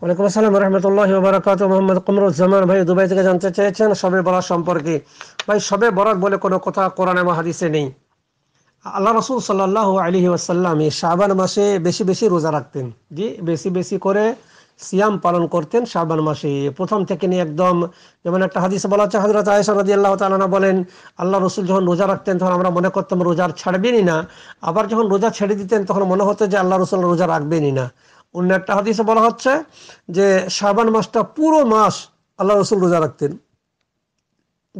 ওয়ালাইকুম আসসালাম রহমতুল্লাহ বারাকাত মোহাম্মদ জামান ভাই দুবাই থেকে জানতে চেয়েছেন সবে বরাত সম্পর্কে ভাই সবে বরাত বলে কোনো কথা কোরআন এবং নেই আল্লাহ রসুল সাল্লাহ আলী ওয়াসাল্লাম শাহবান মাসে বেশি বেশি রোজা রাখতেন জি বেশি বেশি করে সিয়াম পালন করতেন শাহবান মাসে প্রথম থেকে নিয়ে একদম যেমন একটা হাদিস বলা হচ্ছে হজরত আয়েশা রাজি আল্লাহ তালানা বলেন আল্লাহ রসুল যখন রোজা রাখতেন তখন আমরা মনে করতাম রোজার ছাড়বেনই না আবার যখন রোজা ছেড়ে দিতেন তখন মনে হতো যে আল্লাহ রসুল রোজা রাখবেনই না অন্য একটা হাদিসে বলা হচ্ছে যে শাবান মাসটা পুরো মাস আল্লাহ রসুল রোজা রাখতেন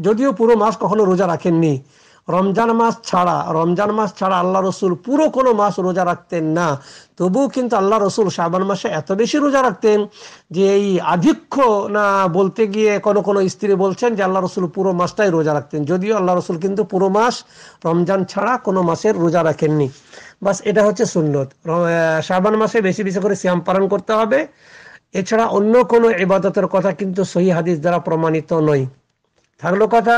যদিও পুরো মাস কখনো রোজা রাখেননি রমজান মাস ছাড়া রমজান মাস ছাড়া আল্লাহ রসুল পুরো কোনো মাস রোজা রাখতেন না তবুও কিন্তু আল্লাহ রসুল শ্রাবণ মাসে এত বেশি রোজা রাখতেন যে এই আধিক্য না বলতে গিয়ে কোনো কোনো স্ত্রী বলছেন যে আল্লাহ রসুল পুরো মাসটাই রোজা রাখতেন যদিও আল্লাহ রসুল কিন্তু পুরো মাস রমজান ছাড়া কোনো মাসের রোজা রাখেননি বাস এটা হচ্ছে সুন্নত শ্রাবণ মাসে বেশি বেশি করে শ্যাম পালন করতে হবে এছাড়া অন্য কোনো ইবাদতের কথা কিন্তু সহি হাদিস দ্বারা প্রমাণিত নয় থাকলো কথা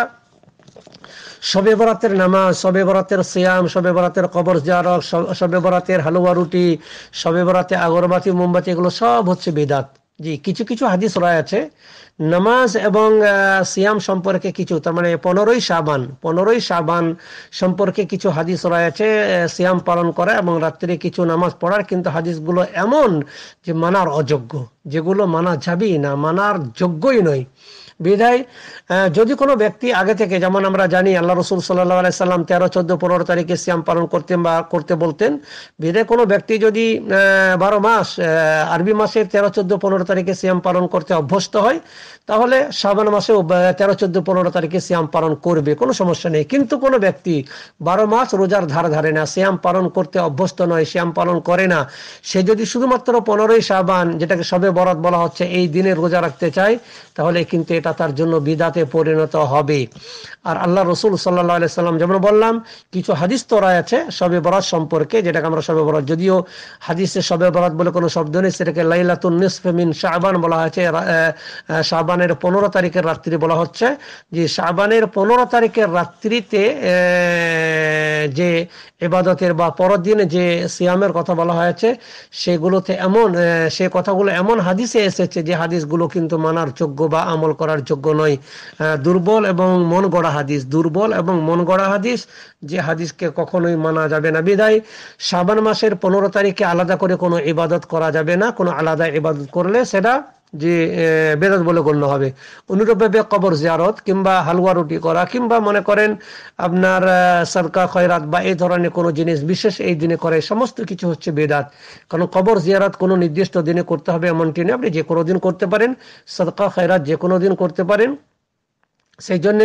সবে বরাতের নামাজ সবে বরাতের শ্যাম সবে বরাতের কবর জারক সবে বরাতের হালুয়া রুটি সবে বরাতে আগরবাতি মোমবাতি এগুলো সব হচ্ছে বেদাত জি কিছু কিছু হাদিস আছে নামাজ এবং সিয়াম সম্পর্কে কিছু তার মানে পনেরোই সাবান পনেরোই সাবান সম্পর্কে কিছু হাদিস রয়েছে সিয়াম পালন করা এবং রাত্রে কিছু নামাজ পড়ার কিন্তু হাদিসগুলো এমন যে মানার অযোগ্য যেগুলো মানা যাবেই না মানার যোগ্যই নয় বিধায় যদি কোনো ব্যক্তি আগে থেকে যেমন আমরা জানি আল্লাহ রসুল সাল্লাহ আলাইসাল্লাম তেরো চোদ্দো পনেরো তারিখে সিয়াম পালন করতেন বা করতে বলতেন বিধায় কোনো ব্যক্তি যদি বারো মাস আরবি মাসের তেরো চোদ্দো পনেরো তারিখে সিয়াম পালন করতে অভ্যস্ত হয় তাহলে শ্রাবণ মাসে তেরো চোদ্দো পনেরো তারিখে সিয়াম পালন করবে কোনো সমস্যা নেই কিন্তু কোনো ব্যক্তি বারো মাস রোজার ধার ধারে না সিয়াম পালন করতে অভ্যস্ত নয় সিয়াম পালন করে না সে যদি শুধুমাত্র পনেরোই শ্রাবান যেটাকে সবে বরাত বলা হচ্ছে এই দিনে রোজা রাখতে চায় তাহলে কিন্তু এটা এটা তার জন্য বিদাতে পরিণত হবে আর আল্লাহ রসুল সাল্লাহ সাল্লাম যেমন বললাম কিছু হাদিস তোরা আছে সবে বরাত সম্পর্কে যেটাকে আমরা সবে বরাত যদিও হাদিসে সবে বরাত বলে কোনো শব্দ নেই সেটাকে লাইলাতুল নিসফেমিন শাহবান বলা হয়েছে শাহবানের পনেরো তারিখের রাত্রি বলা হচ্ছে যে শাহবানের পনেরো তারিখের রাত্রিতে যে এবাদতের বা পরের দিনে যে সিয়ামের কথা বলা হয়েছে সেগুলোতে এমন সে কথাগুলো এমন হাদিসে এসেছে যে হাদিসগুলো কিন্তু মানার যোগ্য বা আমল করার যোগ্য নয় দুর্বল এবং মন গড়া হাদিস দুর্বল এবং মন গড়া হাদিস যে হাদিসকে কখনোই মানা যাবে না বিদায় সাবান মাসের পনেরো তারিখে আলাদা করে কোনো ইবাদত করা যাবে না কোনো আলাদা ইবাদত করলে সেটা যে বেদাত বলে গণ্য হবে অনুরূপভাবে কবর জিয়ারত কিংবা হালুয়া রুটি করা কিংবা মনে করেন আপনার সরকার খয়রাত বা এই ধরনের কোনো জিনিস বিশেষ এই দিনে করে সমস্ত কিছু হচ্ছে বেদাত কারণ কবর জিয়ারত কোনো নির্দিষ্ট দিনে করতে হবে এমনটি নেই আপনি যে কোনো দিন করতে পারেন সরকার খয়রাত যে কোনো দিন করতে পারেন সেই জন্য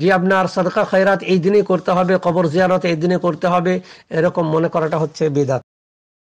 যে আপনার সরকার খয়রাত এই দিনে করতে হবে কবর জিয়ারত এই দিনে করতে হবে এরকম মনে করাটা হচ্ছে বেদাত